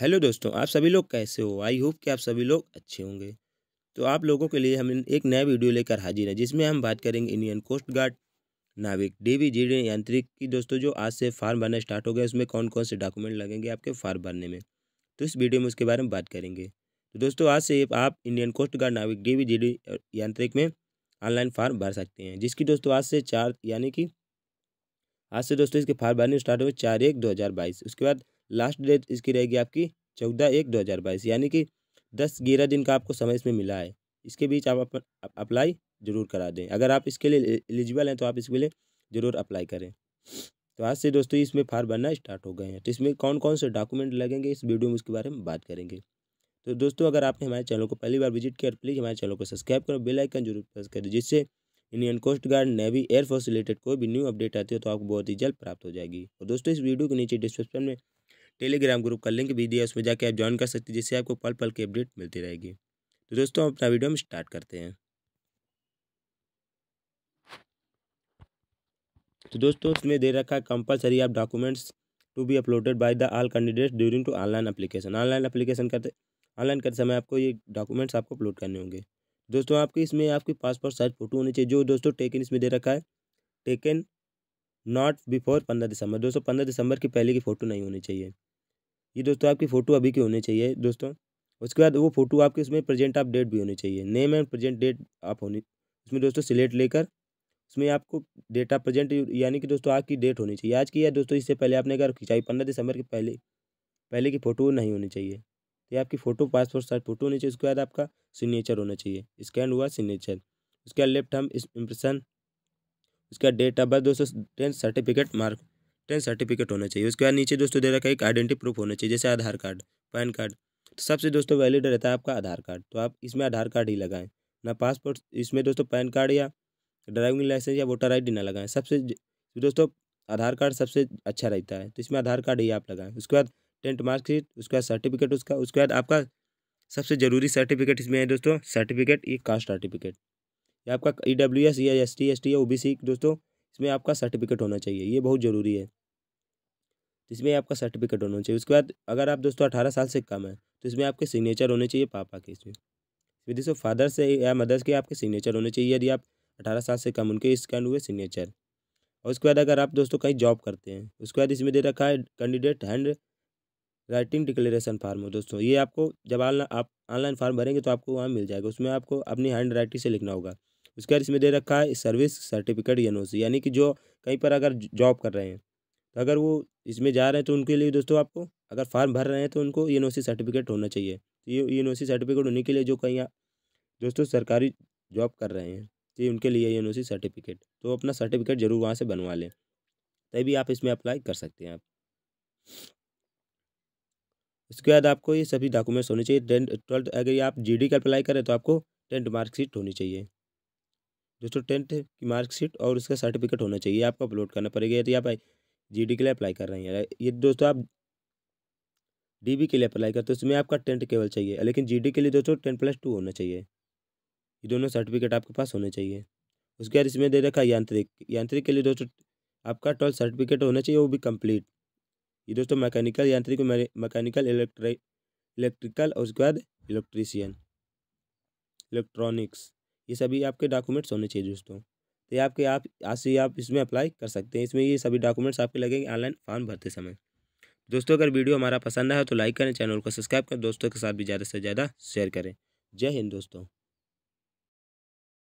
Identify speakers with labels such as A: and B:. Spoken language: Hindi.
A: हेलो दोस्तों आप सभी लोग कैसे हो आई होप कि आप सभी लोग अच्छे होंगे तो आप लोगों के लिए हम एक नया वीडियो लेकर हाजिर हैं जिसमें हम बात करेंगे इंडियन कोस्ट गार्ड नाविक डीवी डी यांत्रिक की दोस्तों जो आज से फार्म भरना स्टार्ट हो गया उसमें कौन कौन से डॉक्यूमेंट लगेंगे आपके फार्म भरने में तो इस वीडियो में उसके बारे में बात करेंगे तो दोस्तों आज से आप इंडियन कोस्ट गार्ड नाविक डीवी जीडी यांत्रिक में ऑनलाइन फार्म भर सकते हैं जिसकी दोस्तों आज से चार यानी कि आज से दोस्तों इसके फार्म भरने स्टार्ट हो गए चार एक दो उसके बाद लास्ट डेट इसकी रहेगी आपकी चौदह एक दो हज़ार बाईस यानी कि दस ग्यारह दिन का आपको समय इसमें मिला है इसके बीच आप अप्लाई ज़रूर करा दें अगर आप इसके लिए एलिजिबल हैं तो आप इसके लिए ज़रूर अप्लाई करें तो आज से दोस्तों इसमें फार्म भरना स्टार्ट हो गए हैं तो इसमें कौन कौन से डॉक्यूमेंट लगेंगे इस वीडियो में उसके बारे में बात करेंगे तो दोस्तों अगर आपने हमारे चैनल को पहली बार विजिट किया प्लीज़ हमारे चैनल को सब्सक्राइब करो बेल आइकन जरूर प्रेस करें जिससे Indian coast guard navy air force related कोई भी न्यू अपडेट आती हो तो आपको बहुत ही जल्द प्राप्त हो जाएगी और दोस्तों इस वीडियो के नीचे डिस्क्रिप्शन में टेलीग्राम ग्रुप का लिंक भी दिया उसमें जाके आप ज्वाइन कर सकते हैं जिससे आपको पल पल की अपडेट मिलती रहेगी तो दोस्तों अपना वीडियो हम स्टार्ट करते हैं तो दोस्तों उसमें दे रखा है कंपलसरी आप documents to be uploaded by the all candidates during to online application online application करते ऑनलाइन करते समय आपको ये डॉक्यूमेंट्स आपको अपलोड करने होंगे दोस्तों आपके इसमें आपकी पासपोर्ट साइज फ़ोटो होनी चाहिए जो दोस्तों टेकन इसमें दे रखा है टेकन नॉट बिफोर पंद्रह दिसंबर दोस्तों पंद्रह दिसंबर की पहले की फ़ोटो नहीं होनी चाहिए ये दोस्तों आपकी फ़ोटो अभी के होनी चाहिए दोस्तों उसके बाद वो फ़ोटो आपके उसमें प्रेजेंट आप डेट भी होनी चाहिए नेम एंड प्रेजेंट डेट आप होनी उसमें दोस्तों सिलेक्ट लेकर उसमें आपको डेटा प्रेजेंट यानी कि दोस्तों आज की डेट होनी चाहिए आज की या दोस्तों इससे पहले आपने अगर खिंचाई पंद्रह दिसंबर के पहले पहले की फ़ोटो नहीं होनी चाहिए तो ये आपकी फ़ोटो पासपोर्ट साइज फ़ोटो होनी चाहिए उसके बाद आपका सिग्नेचर होना चाहिए स्कैन हुआ सिग्नेचर उसके बाद लेफ्ट हम इम्प्रेशन बाद डेट ऑफ बर्थ दोस्तों टेंथ सर्टिफिकेट मार्क टेंथ तो सर्टिफिकेट होना चाहिए उसके बाद नीचे दोस्तों दे रखा है एक आइडेंटिटी प्रूफ होना चाहिए जैसे आधार कार्ड पैन कार्ड तो सबसे दोस्तों वैलिड रहता है आपका आधार कार्ड तो आप इसमें आधार कार्ड ही लगाएं ना पासपोर्ट इसमें दोस्तों पैन कार्ड या ड्राइविंग लाइसेंस या वोटर आई ना लगाएं सबसे दोस्तों आधार कार्ड सबसे अच्छा रहता है तो इसमें आधार कार्ड ही आप लगाएं उसके बाद टेंथ मार्कशीट उसके बाद सर्टिफिकेट उसका उसके बाद आपका सबसे ज़रूरी सर्टिफिकेट इसमें है दोस्तों सर्टिफिकेट ये कास्ट सर्टिफिकेट e e या आपका ई डब्ल्यू एस या एस टी एस टी या ओ बी सी दोस्तों इसमें आपका सर्टिफिकेट होना चाहिए ये बहुत ज़रूरी है तो इसमें आपका सर्टिफिकेट होना चाहिए उसके बाद अगर आप दोस्तों अठारह साल से कम है तो इसमें आपके सिग्नेचर होने चाहिए पापा के इसमें इसमें सो फादर से या मदर्स के आपके सिग्नेचर होने चाहिए यदि आप अठारह साल से कम उनके स्कैन हुए सिग्नेचर और उसके बाद अगर आप दोस्तों कहीं जॉब करते हैं उसके बाद इसमें दे रखा है candidate handwriting declaration form हो दोस्तों ये आपको जब आप ऑनलाइन फार्म भरेंगे तो आपको वहाँ मिल जाएगा उसमें आपको अपनी हैंड राइटिंग से लिखना होगा उसके बाद इसमें दे रखा है सर्विस सर्टिफिकेट एन यानी कि जो कहीं पर अगर जॉब कर रहे हैं तो अगर वो इसमें जा रहे हैं तो उनके लिए दोस्तों आपको अगर फार्म भर रहे हैं तो उनको ई सर्टिफिकेट होना चाहिए तो ये ई सर्टिफिकेट होने के लिए जो कहीं दोस्तों सरकारी जॉब कर रहे हैं तो उनके लिए ई सर्टिफिकेट तो अपना सर्टिफिकेट ज़रूर वहाँ से बनवा लें तभी आप इसमें अप्लाई कर सकते हैं आप उसके बाद आपको ये सभी डॉक्यूमेंट्स होने चाहिए टेंथ ट्वेल्थ अगर आप जीडी का अप्लाई करें तो आपको टेंथ मार्कशीट होनी चाहिए दोस्तों टेंथ की मार्कशीट और उसका सर्टिफिकेट होना चाहिए आपको अपलोड करना पड़ेगा यदि आप जी के लिए अप्लाई कर रहे हैं ये दोस्तों आप डी के लिए अप्लाई करते हो उसमें आपका टेंट केवल चाहिए लेकिन जी के लिए दोस्तों टेन प्लस टू होना चाहिए ये दोनों सर्टिफिकेट आपके पास होने चाहिए उसके बाद इसमें दे रखा यांत्रिक यांत्रिक के लिए दोस्तों आपका ट्वेल्थ सर्टिफिकेट होना चाहिए वो भी कंप्लीट ये दोस्तों मैकेनिकल यांत्रिक मैकेनिकल इलेक्ट्रिक इलेक्ट्रिकल और उसके बाद इलेक्ट्रीशियन इलेक्ट्रॉनिक्स ये सभी आपके डॉक्यूमेंट्स होने चाहिए दोस्तों तो ये आपके आप आज से आप इसमें अप्लाई कर सकते हैं इसमें ये सभी डॉक्यूमेंट्स आपके लगेंगे ऑनलाइन फॉर्म भरते समय दोस्तों अगर वीडियो हमारा पसंद आया तो लाइक करें चैनल को सब्सक्राइब करें दोस्तों के साथ भी ज़्यादा से ज़्यादा शेयर करें जय हिंद दोस्तों